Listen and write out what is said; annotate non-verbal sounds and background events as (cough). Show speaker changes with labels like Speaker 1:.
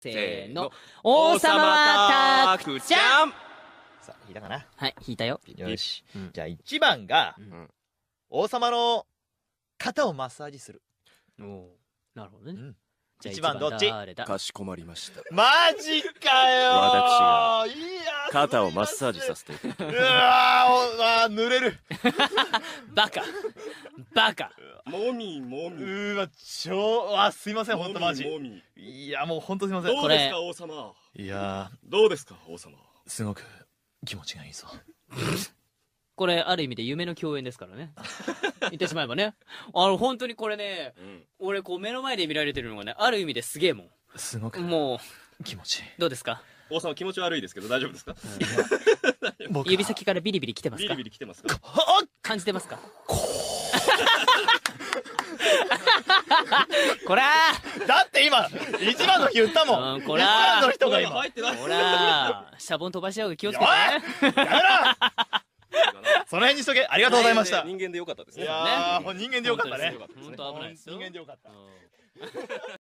Speaker 1: せーの。王様はたくちゃんさあ、引いたかなはい、引いたよ。よし。うん、じゃあ一番が、うん、王様の肩をマッサージする。おなるほどね。うん、じゃあ1番どっちかしこまりました。マジかよ私が。肩をマッサージさせてうわーおあ濡れる (laughs) バカバカもみもみ。うわ、超、あ、すいません、本当とマジ。もみいや、もう本当すいません。どうですか、王様。いやどうですか、王様。すごく気持ちがいいぞ。(laughs) これ、ある意味で夢の共演ですからね。(laughs) 言ってしまえばね。あの、本当にこれね、うん、俺、こう、目の前で見られてるのがね、ある意味ですげえもん。すごく。もう、気持ちいい。どうですか王様気持ち悪いですけど大丈夫ですか、指先からビリビリ来てますかビリビリ来てますか感じてますか (laughs) こらだって今、一番の日言ったもん。こら一番の人が今。こらシャボン飛ばし合う気をつけて、ね。おいやめろその辺にしとけ。ありがとうございました。人間でよかったですね。いや人間でよかったね。本当危ない人間でよかった。(laughs)